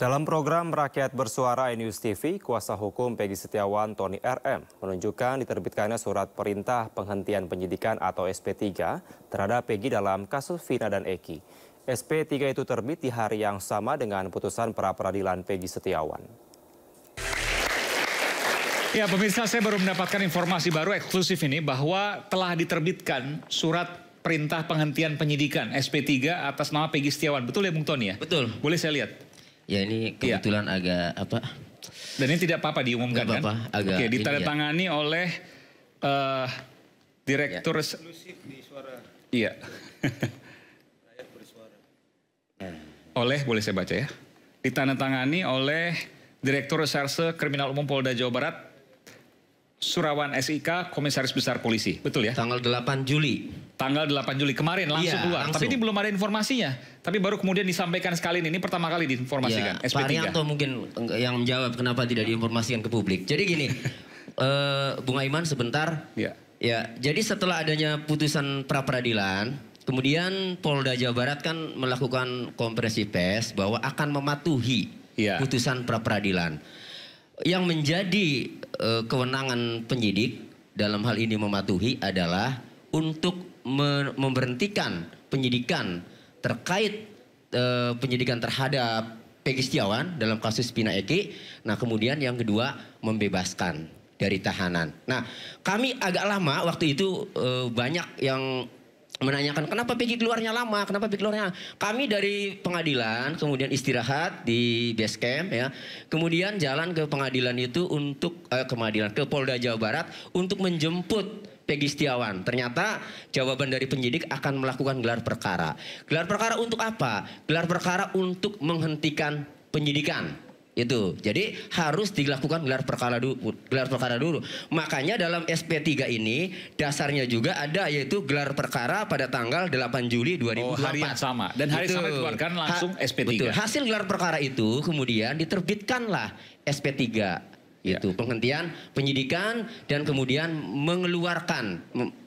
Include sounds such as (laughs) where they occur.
Dalam program Rakyat Bersuara News TV, kuasa hukum Peggy Setiawan Tony RM menunjukkan diterbitkannya surat perintah penghentian penyidikan atau SP3 terhadap Peggy dalam kasus Vina dan Eki. SP3 itu terbit di hari yang sama dengan putusan pra peradilan Peggy Setiawan. Ya pemirsa saya baru mendapatkan informasi baru eksklusif ini bahwa telah diterbitkan surat perintah penghentian penyidikan SP3 atas nama Peggy Setiawan. Betul ya Bung Tony ya? Betul. Boleh saya lihat? Ya ini iya. kebetulan ya. agak apa? Dan ini tidak apa-apa diumumkan apa -apa, kan? Agak Oke, ditandatangani ya. oleh uh, direktur ya. di suara. Iya. Oleh boleh saya baca ya. Ditandatangani oleh Direktur Reserse Kriminal Umum Polda Jawa Barat Surawan SIK Komisaris Besar Polisi. Betul ya? Tanggal 8 Juli tanggal 8 Juli kemarin iya, langsung iya, keluar. Langsung. Tapi ini belum ada informasinya. Tapi baru kemudian disampaikan sekali ini, ini pertama kali diinformasikan. Ya, SP3. Pak Rianto mungkin yang menjawab kenapa tidak diinformasikan ke publik. Jadi gini, uh, (laughs) Bung Aiman sebentar. Iya. Ya, jadi setelah adanya putusan pra peradilan, kemudian Polda Jawa Barat kan melakukan kompresi pers bahwa akan mematuhi ya. putusan pra peradilan. Yang menjadi uh, kewenangan penyidik dalam hal ini mematuhi adalah untuk memberhentikan penyidikan terkait e, penyidikan terhadap Peggy Setiawan dalam kasus Pina Eki. Nah kemudian yang kedua membebaskan dari tahanan. Nah kami agak lama waktu itu e, banyak yang menanyakan kenapa Peggy keluarnya lama, kenapa Peggy keluarnya. Kami dari pengadilan kemudian istirahat di base camp ya. Kemudian jalan ke pengadilan itu untuk eh, ke pengadilan ke Polda Jawa Barat untuk menjemput Pegi Setiawan. Ternyata jawaban dari penyidik akan melakukan gelar perkara. Gelar perkara untuk apa? Gelar perkara untuk menghentikan penyidikan itu jadi harus dilakukan gelar perkara dulu gelar perkara dulu makanya dalam SP3 ini dasarnya juga ada yaitu gelar perkara pada tanggal 8 Juli 2024 oh, hari yang sama dan hari itu. sama dikeluarkan langsung ha SP3 betul. hasil gelar perkara itu kemudian diterbitkanlah SP3 Ya. itu ya. penghentian penyidikan dan kemudian mengeluarkan